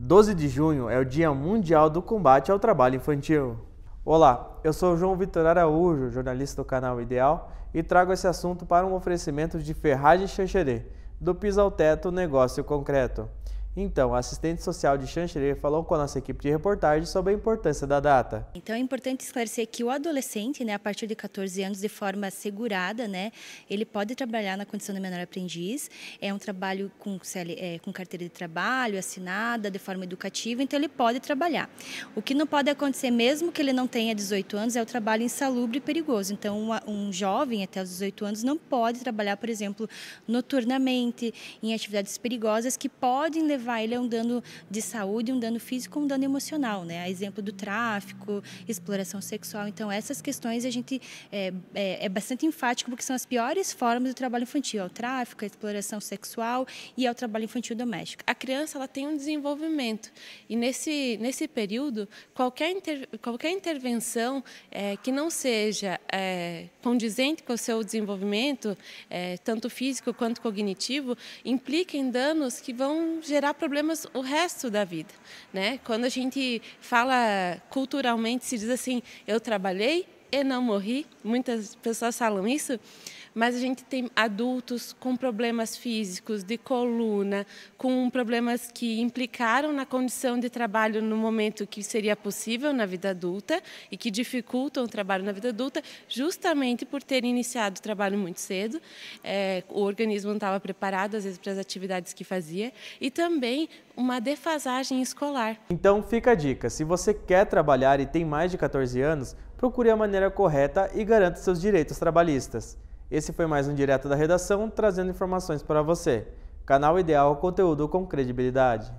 12 de junho é o Dia Mundial do Combate ao Trabalho Infantil. Olá, eu sou João Vitor Araújo, jornalista do canal Ideal, e trago esse assunto para um oferecimento de Ferragem Xanxerê, do piso ao teto, negócio concreto. Então, a assistente social de Chancherê falou com a nossa equipe de reportagem sobre a importância da data. Então, é importante esclarecer que o adolescente, né, a partir de 14 anos, de forma segurada, né, ele pode trabalhar na condição de menor aprendiz. É um trabalho com, é, com carteira de trabalho, assinada, de forma educativa, então ele pode trabalhar. O que não pode acontecer, mesmo que ele não tenha 18 anos, é o trabalho insalubre e perigoso. Então, uma, um jovem até os 18 anos não pode trabalhar, por exemplo, noturnamente, em atividades perigosas que podem levar levar ele a é um dano de saúde, um dano físico, um dano emocional, né? A exemplo do tráfico, exploração sexual. Então, essas questões a gente é, é, é bastante enfático porque são as piores formas do trabalho infantil, ao é tráfico, à exploração sexual e ao é trabalho infantil doméstico. A criança ela tem um desenvolvimento e nesse nesse período qualquer inter, qualquer intervenção é, que não seja é, condizente com o seu desenvolvimento, é, tanto físico quanto cognitivo, implica em danos que vão gerar problemas o resto da vida, né? Quando a gente fala culturalmente se diz assim, eu trabalhei e não morri, muitas pessoas falam isso mas a gente tem adultos com problemas físicos, de coluna, com problemas que implicaram na condição de trabalho no momento que seria possível na vida adulta e que dificultam o trabalho na vida adulta, justamente por terem iniciado o trabalho muito cedo. É, o organismo não estava preparado, às vezes, para as atividades que fazia, e também uma defasagem escolar. Então fica a dica: se você quer trabalhar e tem mais de 14 anos, procure a maneira correta e garanta seus direitos trabalhistas. Esse foi mais um Direto da Redação, trazendo informações para você. Canal ideal, conteúdo com credibilidade.